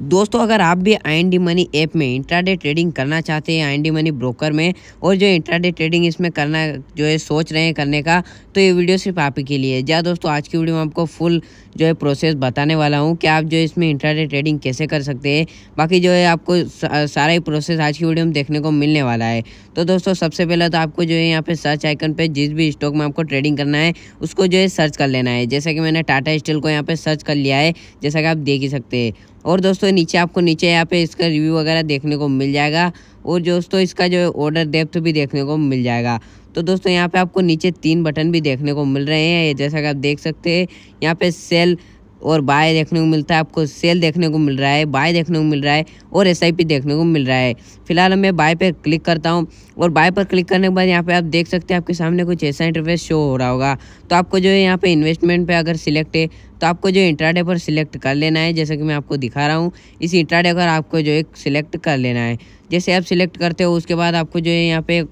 दोस्तों अगर आप भी आई डी मनी ऐप में इंट्राडे ट्रेडिंग करना चाहते हैं आई डी मनी ब्रोकर में और जो इंट्राडे ट्रेडिंग इसमें करना जो है सोच रहे हैं करने का तो ये वीडियो सिर्फ आप ही के लिए है जहाँ दोस्तों आज की वीडियो में आपको फुल जो है प्रोसेस बताने वाला हूँ कि आप जो है इसमें इंट्राडे ट्रेडिंग कैसे कर सकते हैं बाकी जो है आपको सारा ही प्रोसेस आज की वीडियो में देखने को मिलने वाला है तो दोस्तों सबसे पहले तो आपको जो है यहाँ पर सर्च आइकन पर जिस भी स्टॉक में आपको ट्रेडिंग करना है उसको जो है सर्च कर लेना है जैसा कि मैंने टाटा स्टील को यहाँ पर सर्च कर लिया है जैसा कि आप देख ही सकते हैं और दोस्तों नीचे आपको नीचे यहाँ पे इसका रिव्यू वगैरह देखने को मिल जाएगा और दोस्तों इसका जो ऑर्डर डेप्थ भी देखने को मिल जाएगा तो दोस्तों यहाँ पे आपको नीचे तीन बटन भी देखने को मिल रहे हैं जैसा कि आप देख सकते हैं यहाँ पे सेल और बाय देखने को मिलता है आपको सेल देखने को मिल रहा है बाय देखने को मिल रहा है और एस देखने को मिल रहा है फिलहाल मैं बाय पर क्लिक करता हूँ और बाय पर क्लिक करने के बाद यहाँ पे आप देख सकते हैं आपके सामने कुछ ऐसा इंटरफेस शो हो रहा होगा तो आपको जो है यहाँ पे इन्वेस्टमेंट पे अगर सिलेक्ट है तो आपको जो इंट्राडे पर सिलेक्ट कर लेना है जैसे कि मैं आपको दिखा रहा हूँ इस इंट्राडे पर आपको जो एक सिलेक्ट कर लेना है जैसे आप सिलेक्ट करते हो उसके बाद आपको जो है यहाँ पे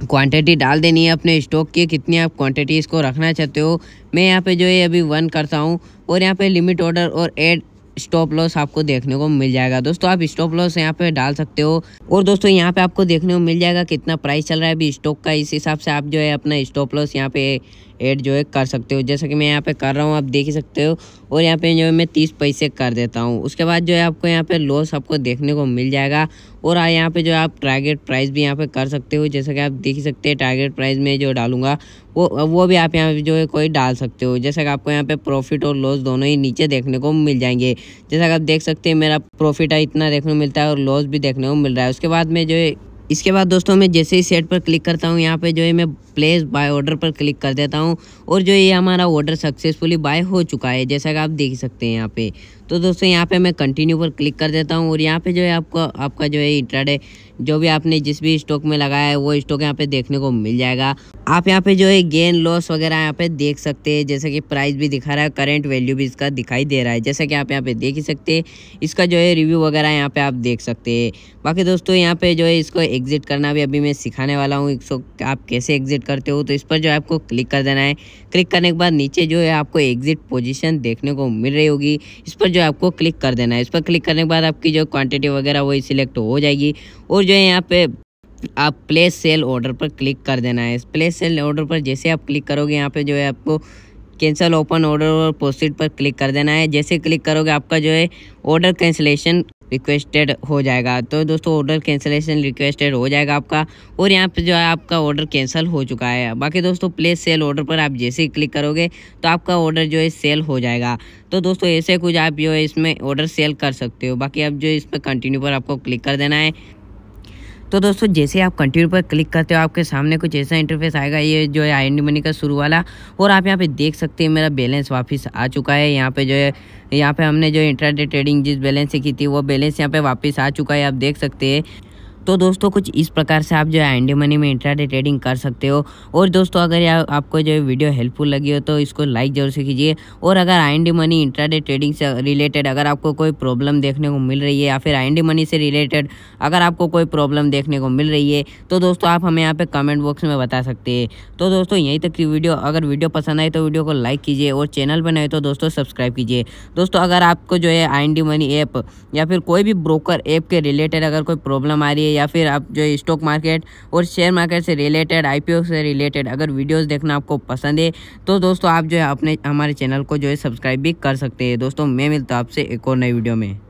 क्वांटिटी डाल देनी है अपने स्टॉक की कितनी आप क्वांटिटी इसको रखना चाहते हो मैं यहाँ पे जो है अभी वन करता हूँ और यहाँ पे लिमिट ऑर्डर और एड स्टॉप लॉस आपको देखने को मिल जाएगा दोस्तों आप स्टॉप लॉस यहाँ पे डाल सकते हो और दोस्तों यहाँ पे आपको देखने को मिल जाएगा कितना प्राइस चल रहा है अभी स्टॉक का इस हिसाब से आप जो है अपना स्टॉप लॉस यहाँ पे ऐड जो है कर सकते हो जैसा कि मैं यहाँ पे कर रहा हूँ आप देख ही सकते हो और यहाँ पे जो है मैं तीस पैसे कर देता हूँ उसके बाद जो है आपको यहाँ पे लॉस आपको देखने को मिल जाएगा और यहाँ पे जो है आप टारगेट प्राइस भी यहाँ पे कर सकते हो जैसा कि आप देख ही सकते हैं टारगेट प्राइस में जो डालूंगा वो वो भी आप यहाँ जो है कोई डाल सकते हो जैसा कि आपको यहाँ पे प्रॉफिट और लॉस दोनों ही नीचे देखने को मिल जाएंगे जैसा कि आप देख सकते हैं मेरा प्रॉफिट है इतना देखने को मिलता है और लॉस भी देखने को मिल रहा है उसके बाद में जो है इसके बाद दोस्तों मैं जैसे ही सेट पर क्लिक करता हूँ यहाँ पे जो है मैं प्लेस बाय ऑर्डर पर क्लिक कर देता हूँ और जो ये हमारा ऑर्डर सक्सेसफुली बाय हो चुका है जैसा कि आप देख सकते हैं यहाँ पे तो दोस्तों यहाँ पे मैं कंटिन्यू पर क्लिक कर देता हूँ और यहाँ पे जो है आपको आपका जो है इंट्राडे जो भी आपने जिस भी स्टॉक में लगाया है वो स्टॉक यहाँ पे देखने को मिल जाएगा आप यहाँ पे जो है गेन लॉस वगैरह यहाँ पे देख सकते हैं जैसे कि प्राइस भी दिखा रहा है करेंट वैल्यू भी इसका दिखाई दे रहा है जैसा कि आप यहाँ पे देख ही सकते हैं इसका जो है रिव्यू वगैरह यहाँ पे आप देख सकते हैं बाकी दोस्तों यहाँ पे जो है इसको एग्जिट करना भी अभी मैं सिखाने वाला हूँ इसको आप कैसे एग्जिट करते हो तो इस पर जो है आपको क्लिक कर देना है क्लिक करने के बाद नीचे जो है आपको एग्जिट पोजीशन देखने को मिल रही होगी इस पर जो है आपको क्लिक कर देना है इस पर क्लिक करने के बाद आपकी जो क्वांटिटी वगैरह वही सिलेक्ट हो जाएगी और जो है यहाँ पे आप प्लेस सेल ऑर्डर पर क्लिक कर देना है प्लेस सेल ऑर्डर पर जैसे आप क्लिक करोगे यहाँ पे जो है आपको कैंसिल ओपन ऑर्डर और प्रोसीड पर क्लिक कर देना है जैसे क्लिक करोगे आपका जो है ऑर्डर कैंसिलेशन रिक्वेस्टेड हो जाएगा तो दोस्तों ऑर्डर कैंसिलेशन रिक्वेस्टेड हो जाएगा आपका और यहाँ पे जो है आपका ऑर्डर कैंसिल हो चुका है बाकी दोस्तों प्लेस सेल ऑर्डर पर आप जैसे ही क्लिक करोगे तो आपका ऑर्डर जो है सेल हो जाएगा तो दोस्तों ऐसे कुछ आप जो है इसमें ऑर्डर सेल कर सकते हो बाकी आप जो इस पर कंटिन्यू पर आपको क्लिक कर देना है तो दोस्तों जैसे आप कंटिन्यू पर क्लिक करते हो आपके सामने कुछ ऐसा इंटरफेस आएगा ये जो है आई मनी का शुरू वाला और आप यहाँ पे देख सकते हैं मेरा बैलेंस वापस आ चुका है यहाँ पे जो है यहाँ पे हमने जो इंटरनेट ट्रेडिंग जिस बैलेंस से की थी वो बैलेंस यहाँ पे वापस आ चुका है आप देख सकते हैं तो दोस्तों कुछ इस प्रकार से आप जो है एंडी मनी में इंट्राडे ट्रेडिंग कर सकते हो और दोस्तों अगर या आपको जो वीडियो हेल्पफुल लगी हो तो इसको लाइक जरूर से कीजिए और अगर आई मनी इंट्राडे ट्रेडिंग से रिलेटेड अगर आपको कोई प्रॉब्लम देखने को मिल रही है या फिर आई मनी से रिलेटेड अगर आपको कोई प्रॉब्लम देखने को मिल रही है तो दोस्तों आप हमें यहाँ पर कमेंट बॉक्स में बता सकते हैं तो दोस्तों यहीं तक की वीडियो अगर वीडियो पसंद आए तो वीडियो को लाइक कीजिए और चैनल पर नए तो दोस्तों सब्सक्राइब कीजिए दोस्तों अगर आपको जो है आई मनी ऐप या फिर कोई भी ब्रोकर ऐप के रिलेटेड अगर कोई प्रॉब्लम आ रही है या फिर आप जो स्टॉक मार्केट और शेयर मार्केट से रिलेटेड आई से रिलेटेड अगर वीडियोज़ देखना आपको पसंद है तो दोस्तों आप जो है अपने हमारे चैनल को जो है सब्सक्राइब भी कर सकते हैं दोस्तों मैं मिलता हूँ आपसे एक और नई वीडियो में